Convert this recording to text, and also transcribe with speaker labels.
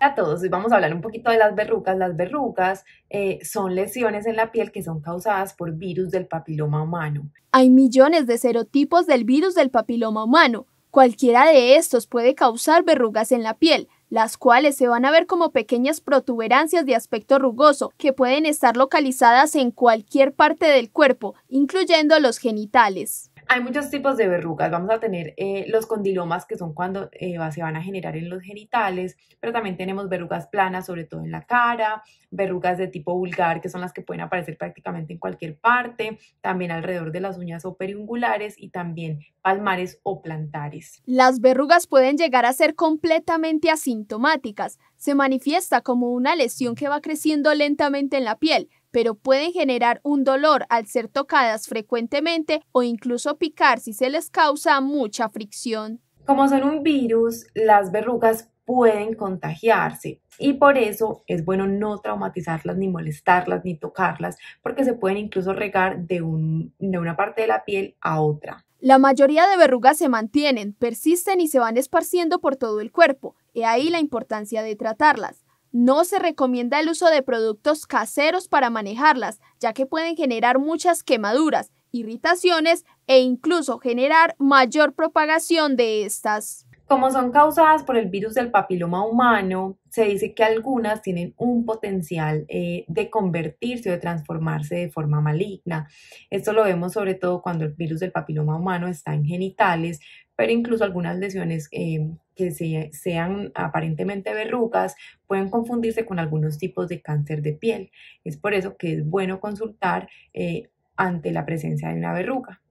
Speaker 1: a todos, hoy vamos a hablar un poquito de las verrugas. Las verrugas eh, son lesiones en la piel que son causadas por virus del papiloma humano.
Speaker 2: Hay millones de serotipos del virus del papiloma humano. Cualquiera de estos puede causar verrugas en la piel, las cuales se van a ver como pequeñas protuberancias de aspecto rugoso que pueden estar localizadas en cualquier parte del cuerpo, incluyendo los genitales.
Speaker 1: Hay muchos tipos de verrugas. Vamos a tener eh, los condilomas, que son cuando eh, se van a generar en los genitales, pero también tenemos verrugas planas, sobre todo en la cara, verrugas de tipo vulgar, que son las que pueden aparecer prácticamente en cualquier parte, también alrededor de las uñas o periungulares y también palmares o plantares.
Speaker 2: Las verrugas pueden llegar a ser completamente asintomáticas. Se manifiesta como una lesión que va creciendo lentamente en la piel pero pueden generar un dolor al ser tocadas frecuentemente o incluso picar si se les causa mucha fricción. Como son un virus, las verrugas pueden
Speaker 1: contagiarse y por eso es bueno no traumatizarlas ni molestarlas ni tocarlas porque se pueden incluso regar de, una parte de la piel a otra. La mayoría
Speaker 2: de verrugas se mantienen, persisten y se van esparciendo por todo el cuerpo. He ahí la importancia de tratarlas. No se recomienda el uso de productos caseros para manejarlas, ya que pueden generar muchas quemaduras, irritaciones e incluso generar
Speaker 1: mayor propagación de estas. Como son causadas por el virus del papiloma humano, se dice que algunas tienen un potencial eh, de convertirse o de transformarse de forma maligna. Esto lo vemos sobre todo cuando el virus del papiloma humano está en genitales, pero incluso algunas lesiones eh, que sean aparentemente verrugas pueden confundirse con algunos tipos de cáncer de piel. Es por eso que es bueno consultar eh, ante la presencia de una verruga.